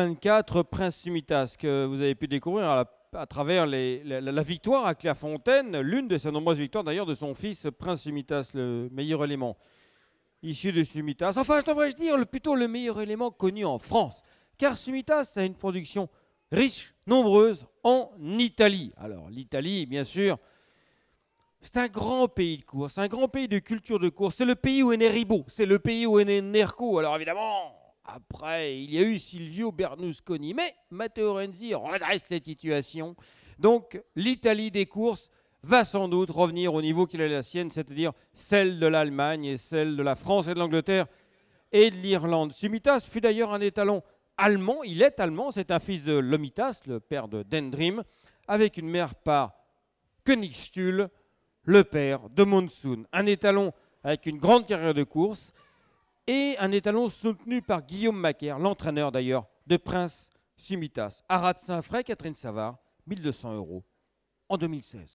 24 Prince Sumitas, que vous avez pu découvrir à, travers la, victoire à Clairefontaine, l'une de ses nombreuses victoires d'ailleurs de son fils Prince Sumitas, le meilleur élément issu de Sumitas. Enfin, je devrais dire plutôt le meilleur élément connu en France, car Sumitas a une production riche, nombreuse en Italie. Alors l'Italie, bien sûr, c'est un grand pays de course, un grand pays de culture de course. C'est le pays où est né c'est le pays où est Nerco. Alors évidemment, après, il y a eu Silvio Berlusconi, mais Matteo Renzi redresse la situation. Donc, l'Italie des courses va sans doute revenir au niveau qu'il a la sienne, c'est-à-dire celle de l'Allemagne et celle de la France et de l'Angleterre et de l'Irlande. Sumitas fut d'ailleurs un étalon allemand, il est allemand, c'est un fils de Lomitas, le père de Dendrim, avec une mère par Königstuhl, le père de Monsoon. Un étalon avec une grande carrière de course et un étalon soutenu par Guillaume Macaire, l'entraîneur d'ailleurs de Prince Simitas. Arad Saint-Fray, Catherine Savard, 1200 euros en 2016.